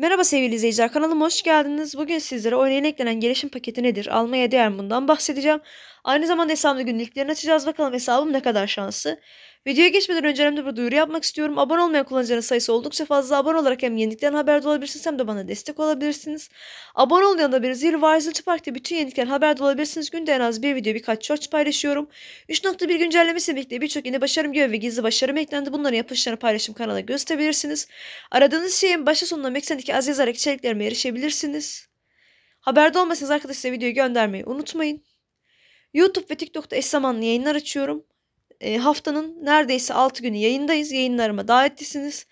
Merhaba sevgili izleyiciler kanalıma hoş geldiniz. Bugün sizlere oyuna eklenen gelişim paketi nedir? Almaya değer mi bundan bahsedeceğim. Aynı zamanda hesabımda günlüklerini açacağız. Bakalım hesabım ne kadar şanslı. Videoya geçmeden önce önemli bir duyuru yapmak istiyorum. Abone olmayan kullanıcıların sayısı oldukça fazla. Abone olarak hem yenilikten haberdar olabilirsiniz hem de bana destek olabilirsiniz. Abone olun yanında bir zil var. Zil Park'ta bütün yenilikten haberdar olabilirsiniz. Günde en az bir video birkaç short paylaşıyorum. 3.1 güncellemesi birlikte birçok yeni başarım görev ve gizli başarım eklendi. Bunların yapılışlarını paylaşım kanalına gösterebilirsiniz. Aradığınız şeyin başa sonuna Meksen'deki az yazarak içeriklerime erişebilirsiniz. Haberdar olmasanız arkadaşlar videoyu göndermeyi unutmayın. YouTube ve TikTok'ta eş zamanlı yayınlar açıyorum. Ee, haftanın neredeyse 6 günü yayındayız. Yayınlarıma davetlisiniz.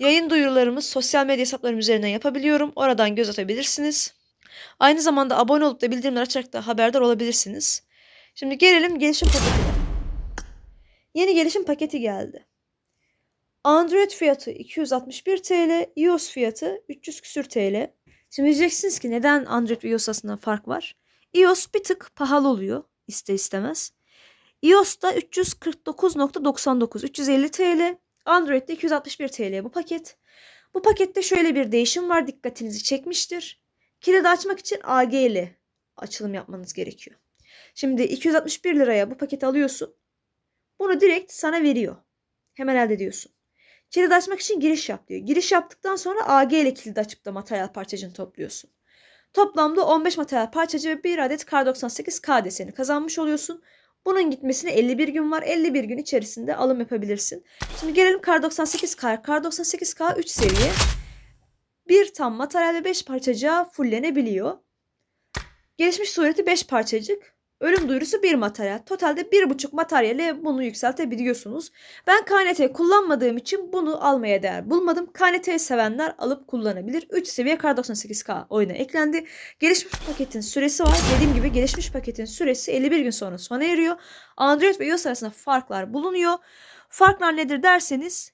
Yayın duyurularımız sosyal medya hesaplarım üzerinden yapabiliyorum. Oradan göz atabilirsiniz. Aynı zamanda abone olup da bildirimler açarak da haberdar olabilirsiniz. Şimdi gelelim gelişim paketine. Yeni gelişim paketi geldi. Android fiyatı 261 TL, iOS fiyatı 300 küsür TL. Şimdi diyeceksiniz ki neden Android ve iOS arasında fark var? iOS bir tık pahalı oluyor ister istemez iOS'ta 349.99 350 TL. Android'de 261 TL bu paket. Bu pakette şöyle bir değişim var dikkatinizi çekmiştir. Kilidi açmak için AG ile açılım yapmanız gerekiyor. Şimdi 261 liraya bu paketi alıyorsun. Bunu direkt sana veriyor. Hemen elde ediyorsun. Kilidi açmak için giriş yap diyor. Giriş yaptıktan sonra AG ile kilidi açıp da materyal parçacığını topluyorsun. Toplamda 15 materyal parçacı ve 1 adet K98 K deseni kazanmış oluyorsun. Bunun gitmesine 51 gün var. 51 gün içerisinde alım yapabilirsin. Şimdi gelelim Kar 98K. Kar 98K 3 seviye. Bir tam materyal ve 5 parçacığa fullenebiliyor. Gelişmiş sureti 5 parçacık. Ölüm duyurusu 1 materyal. Totalde 1,5 ile bunu yükseltebiliyorsunuz. Ben KNT kullanmadığım için bunu almaya değer bulmadım. KNT'yi sevenler alıp kullanabilir. 3 seviye kar 98K oyuna eklendi. Gelişmiş paketin süresi var. Dediğim gibi gelişmiş paketin süresi 51 gün sonra sona eriyor. Android ve iOS arasında farklar bulunuyor. Farklar nedir derseniz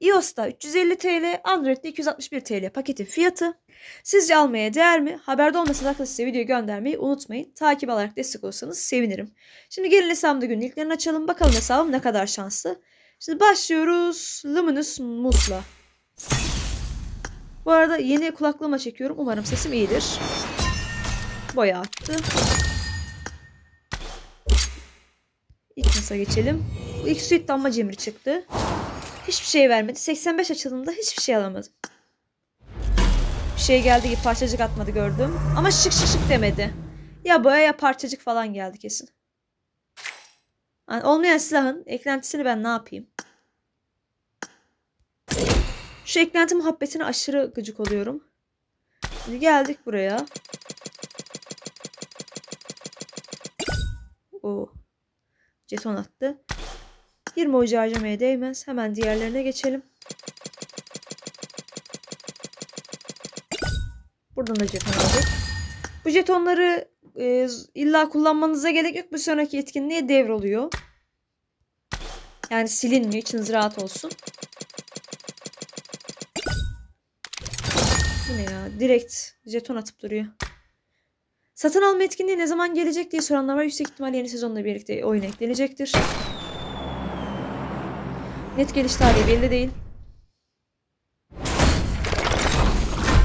iOS'ta 350 TL, Android'de 261 TL paketin fiyatı. Sizce almaya değer mi? Haberde olmasa da size video göndermeyi unutmayın. Takip alarak destek olursanız sevinirim. Şimdi gelin hesabımda günlüklerini açalım. Bakalım hesabım ne kadar şanslı. Şimdi başlıyoruz Luminous Mus'la. Bu arada yeni kulaklığıma çekiyorum. Umarım sesim iyidir. Boya attı. İlk masa geçelim. İlk ilk suite damla cimri çıktı. Hiçbir şey vermedi. 85 açılımda hiçbir şey alamadım. Bir şey geldi gibi parçacık atmadı gördüm. Ama şık şık şık demedi. Ya boya ya parçacık falan geldi kesin. Yani olmayan silahın eklentisini ben ne yapayım? Şu eklenti muhabbetine aşırı gıcık oluyorum. Şimdi geldik buraya. O. Jeton attı. 20 hoca harcamaya değmez. Hemen diğerlerine geçelim. Buradan da jeton aldık. Bu jetonları e, illa kullanmanıza gerek yok. Bir sonraki etkinliğe devroluyor. Yani silinmiyor. İçiniz rahat olsun. Bu ne ya? Direkt jeton atıp duruyor. Satın alma etkinliği ne zaman gelecek diye soranlar var. Yüksek ihtimal yeni sezonla birlikte oyun eklenecektir. Net geliş tarihi belli değil.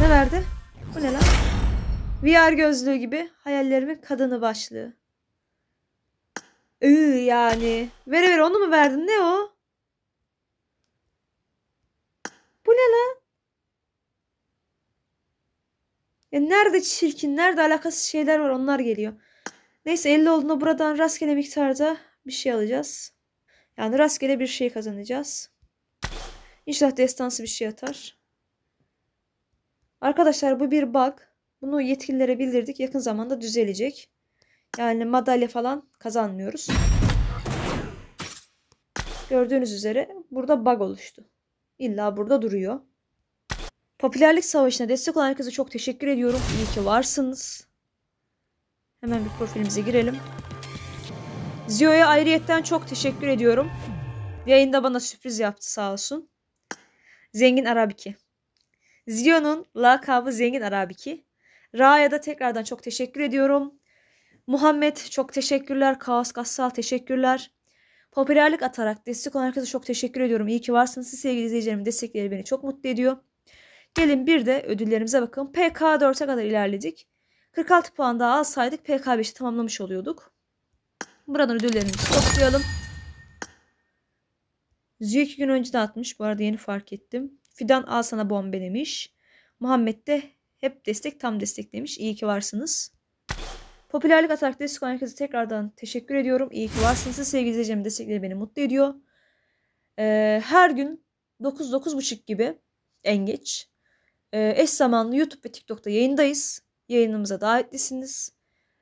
Ne verdi? Bu ne lan? VR gözlüğü gibi hayallerimin kadını başlığı. Iı yani. Vere vere onu mu verdin? Ne o? Bu ne lan? Ya nerede çirkin, nerede alakasız şeyler var onlar geliyor. Neyse 50 olduğunda buradan rastgele miktarda bir şey alacağız. Yani rastgele bir şey kazanacağız. İnşallah destansı bir şey atar. Arkadaşlar bu bir bug. Bunu yetkililere bildirdik. Yakın zamanda düzelecek. Yani madalya falan kazanmıyoruz. Gördüğünüz üzere burada bug oluştu. İlla burada duruyor. Popülerlik savaşına destek olan herkese çok teşekkür ediyorum. İyi ki varsınız. Hemen bir profilimize girelim. Zio'ya ayrıyetten çok teşekkür ediyorum. Yayında bana sürpriz yaptı sağ olsun. Zengin Arabiki. Zio'nun lakabı Zengin Arabiki. Ra'ya da tekrardan çok teşekkür ediyorum. Muhammed çok teşekkürler. Kaos Gassal teşekkürler. Popülerlik atarak destek olan herkese çok teşekkür ediyorum. İyi ki varsınız. Siz sevgili izleyicilerimin destekleri beni çok mutlu ediyor. Gelin bir de ödüllerimize bakın. PK4'e kadar ilerledik. 46 puan daha alsaydık PK5'i tamamlamış oluyorduk. Buradan ödüllerimizi toplayalım. Zio iki gün önce de atmış. Bu arada yeni fark ettim. Fidan al sana bombe demiş. Muhammed de hep destek tam destek demiş. İyi ki varsınız. Popülerlik atarak destek herkese tekrardan teşekkür ediyorum. İyi ki varsınız. Sevgili izleyicilerim destekleri beni mutlu ediyor. Ee, her gün 9-9.30 gibi en geç. Ee, eş zamanlı YouTube ve TikTok'ta yayındayız. Yayınımıza davetlisiniz.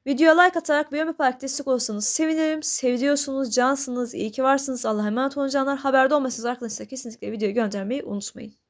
Videoya like atarak ve yorum yaparak destek olursanız sevinirim. Seviyorsunuz, cansınız, iyi ki varsınız. Allah'a emanet olun canlar. Haberde olmasanız arkadaşlar kesinlikle videoyu göndermeyi unutmayın.